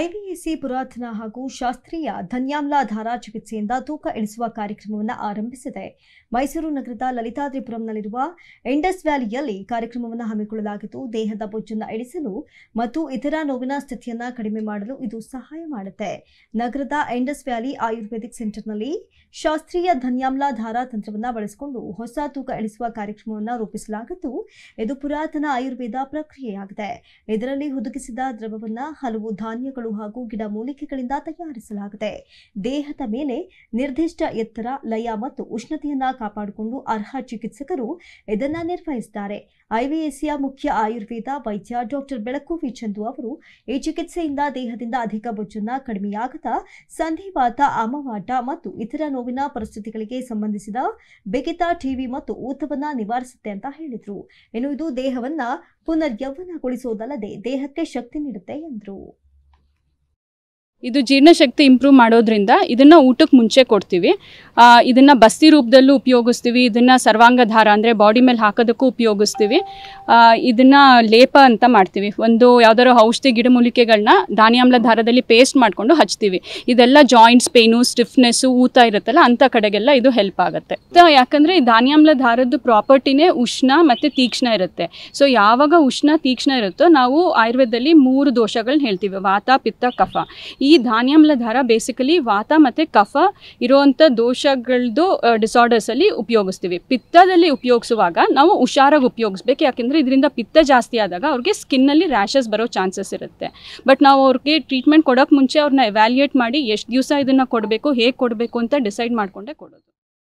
ಐವಿಎಸ್ಸಿ ಪುರಾತನ ಹಾಗೂ ಶಾಸ್ತ್ರೀಯ ಧನ್ಯಾಮ್ಲಾಧಾರ ಚಿಕಿತ್ಸೆಯಿಂದ ತೂಕ ಇಳಿಸುವ ಕಾರ್ಯಕ್ರಮವನ್ನು ಆರಂಭಿಸಿದೆ ಮೈಸೂರು ನಗರದ ಲಲಿತಾದ್ರಿಪುರಂನಲ್ಲಿರುವ ಇಂಡಸ್ ವ್ಯಾಲಿಯಲ್ಲಿ ಕಾರ್ಯಕ್ರಮವನ್ನು ಹಮ್ಮಿಕೊಳ್ಳಲಾಗಿದ್ದು ದೇಹದ ಬೊಜ್ಜನ್ನು ಇಳಿಸಲು ಮತ್ತು ಇತರ ನೋವಿನ ಸ್ಥಿತಿಯನ್ನು ಕಡಿಮೆ ಮಾಡಲು ಇದು ಸಹಾಯ ಮಾಡುತ್ತೆ ನಗರದ ಇಂಡಸ್ ವ್ಯಾಲಿ ಆಯುರ್ವೇದಿಕ್ ಸೆಂಟರ್ನಲ್ಲಿ ಶಾಸ್ತ್ರೀಯ ಧನ್ಯಾಮ್ಲಾಧಾರ ತಂತ್ರವನ್ನು ಬಳಸಿಕೊಂಡು ಹೊಸ ತೂಕ ಇಳಿಸುವ ಕಾರ್ಯಕ್ರಮವನ್ನು ರೂಪಿಸಲಾಗಿದ್ದು ಇದು ಪುರಾತನ ಆಯುರ್ವೇದ ಪ್ರಕ್ರಿಯೆಯಾಗಿದೆ ಇದರಲ್ಲಿ ಹುದುಗಿಸಿದ ದ್ರವವನ್ನು ಹಲವು ಧಾನ್ಯಗಳು ಬೀಜಗಳು ಹಾಗೂ ಗಿಡಮೂಲಿಕೆಗಳಿಂದ ತಯಾರಿಸಲಾಗಿದೆ ದೇಹದ ಮೇಲೆ ನಿರ್ದಿಷ್ಟ ಎತ್ತರ ಲಯ ಮತ್ತು ಉಷ್ಣತೆಯನ್ನ ಕಾಪಾಡಿಕೊಂಡು ಅರ್ಹ ಚಿಕಿತ್ಸಕರು ಇದನ್ನ ನಿರ್ವಹಿಸುತ್ತಾರೆ ಐವಿಎಸ್ಸಿಯ ಮುಖ್ಯ ಆಯುರ್ವೇದ ವೈದ್ಯ ಡಾಕ್ಟರ್ ಬೆಳಕು ವಿ ಚಂದು ಅವರು ಈ ಚಿಕಿತ್ಸೆಯಿಂದ ದೇಹದಿಂದ ಅಧಿಕ ಬೊಜ್ಜನ್ನ ಕಡಿಮೆಯಾಗದ ಸಂಧಿವಾತ ಅಮವಾಟ ಮತ್ತು ಇತರ ನೋವಿನ ಪರಿಸ್ಥಿತಿಗಳಿಗೆ ಸಂಬಂಧಿಸಿದ ಬಿಗಿತ ಟಿವಿ ಮತ್ತು ಊತವನ್ನ ನಿವಾರಿಸುತ್ತೆ ಅಂತ ಹೇಳಿದರು ಇನ್ನು ಇದು ದೇಹವನ್ನ ಯೌವನಗೊಳಿಸುವುದಲ್ಲದೆ ದೇಹಕ್ಕೆ ಶಕ್ತಿ ನೀಡುತ್ತೆ ಎಂದರು ಇದು ಜೀರ್ಣಶಕ್ತಿ ಇಂಪ್ರೂವ್ ಮಾಡೋದ್ರಿಂದ ಇದನ್ನ ಊಟಕ್ಕೆ ಮುಂಚೆ ಕೊಡ್ತೀವಿ ಇದನ್ನ ಬಸ್ತಿ ರೂಪದಲ್ಲೂ ಉಪಯೋಗಿಸ್ತೀವಿ ಇದನ್ನ ಸರ್ವಾಂಗಧಾರ ಅಂದರೆ ಬಾಡಿ ಮೇಲೆ ಹಾಕೋದಕ್ಕೂ ಉಪಯೋಗಿಸ್ತೀವಿ ಇದನ್ನ ಲೇಪ ಅಂತ ಮಾಡ್ತೀವಿ ಒಂದು ಯಾವ್ದಾದ್ರು ಔಷಧಿ ಗಿಡಮೂಲಿಕೆಗಳನ್ನ ಧಾನ್ಯಾಮ್ಲ ದಾರದಲ್ಲಿ ಪೇಸ್ಟ್ ಮಾಡಿಕೊಂಡು ಹಚ್ತೀವಿ ಇದೆಲ್ಲ ಜಾಯಿಂಟ್ಸ್ ಪೇನು ಸ್ಟಿಫ್ನೆಸ್ಸು ಊತ ಇರುತ್ತಲ್ಲ ಅಂಥ ಕಡೆಗೆಲ್ಲ ಇದು ಹೆಲ್ಪ್ ಆಗುತ್ತೆ ಯಾಕಂದರೆ ಈ ಧಾನ್ಯಾಮ್ಲ ಧಾರದ ಪ್ರಾಪರ್ಟಿನೇ ಉಷ್ಣ ಮತ್ತು ತೀಕ್ಷ್ಣ ಇರುತ್ತೆ ಸೊ ಯಾವಾಗ ಉಷ್ಣ ತೀಕ್ಷ್ಣ ಇರುತ್ತೋ ನಾವು ಆಯುರ್ವೇದದಲ್ಲಿ ಮೂರು ದೋಷಗಳನ್ನ ಹೇಳ್ತೀವಿ ವಾತ ಪಿತ್ತ ಕಫ ಈ ಧಾನ್ಯಮ್ಲ ದಾರ ಬೇಸಿಕಲಿ ವಾತ ಮತ್ತು ಕಫ ಇರುವಂಥ ದೋಷಗಳದ್ದು ಡಿಸಾರ್ಡರ್ಸಲ್ಲಿ ಉಪಯೋಗಿಸ್ತೀವಿ ಪಿತ್ತದಲ್ಲಿ ಉಪಯೋಗಿಸುವಾಗ ನಾವು ಹುಷಾರಾಗಿ ಉಪಯೋಗಿಸ್ಬೇಕು ಯಾಕೆಂದರೆ ಇದರಿಂದ ಪಿತ್ತ ಜಾಸ್ತಿ ಆದಾಗ ಅವ್ರಿಗೆ ಸ್ಕಿನ್ನಲ್ಲಿ ರ್ಯಾಷಸ್ ಬರೋ ಚಾನ್ಸಸ್ ಇರುತ್ತೆ ಬಟ್ ನಾವು ಅವ್ರಿಗೆ ಟ್ರೀಟ್ಮೆಂಟ್ ಕೊಡೋಕ್ಕೆ ಮುಂಚೆ ಅವ್ರನ್ನ ಎವ್ಯಾಲ್ಯೂಯೇಟ್ ಮಾಡಿ ಎಷ್ಟು ದಿವಸ ಇದನ್ನು ಕೊಡಬೇಕು ಹೇಗೆ ಕೊಡಬೇಕು ಅಂತ ಡಿಸೈಡ್ ಮಾಡಿಕೊಂಡೇ ಕೊಡೋದು